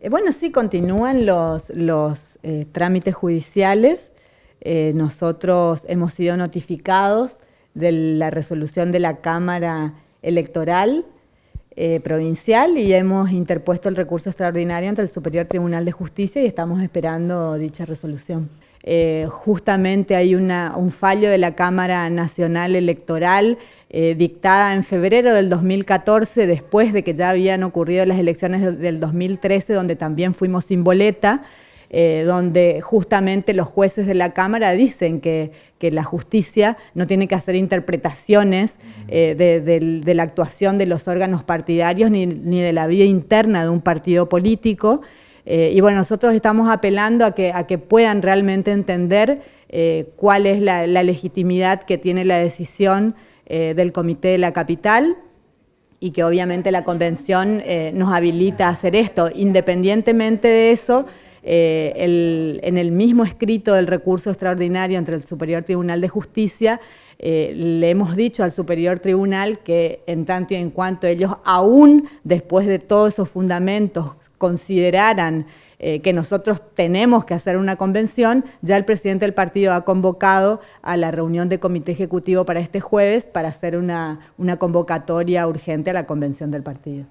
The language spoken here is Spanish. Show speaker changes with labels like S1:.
S1: Eh, bueno, sí, continúan los, eh, trámites judiciales. Eh, nosotros hemos sido notificados de la resolución de la Cámara Electoral Provincial y hemos interpuesto el recurso extraordinario ante el Superior Tribunal de Justicia y estamos esperando dicha resolución. Eh, justamente hay un fallo de la Cámara Nacional Electoral eh, dictada en febrero del 2014, después de que ya habían ocurrido las elecciones del 2013, donde también fuimos sin boleta. Eh, donde justamente los jueces de la Cámara dicen que, la justicia no tiene que hacer interpretaciones de, la actuación de los órganos partidarios ni de la vida interna de un partido político. Eh, y bueno, nosotros estamos apelando a que, a que puedan realmente entender eh, cuál es la, legitimidad que tiene la decisión eh, del Comité de la Capital y que obviamente la Convención nos habilita a hacer esto. Independientemente de eso, eh, el, en el mismo escrito del recurso extraordinario entre el Superior Tribunal de Justicia, eh, le hemos dicho al Superior Tribunal que en tanto y en cuanto ellos, aún después de todos esos fundamentos, consideraran eh, que nosotros tenemos que hacer una convención, ya el presidente del partido ha convocado a la reunión de comité ejecutivo para este jueves para hacer una convocatoria urgente a la convención del partido.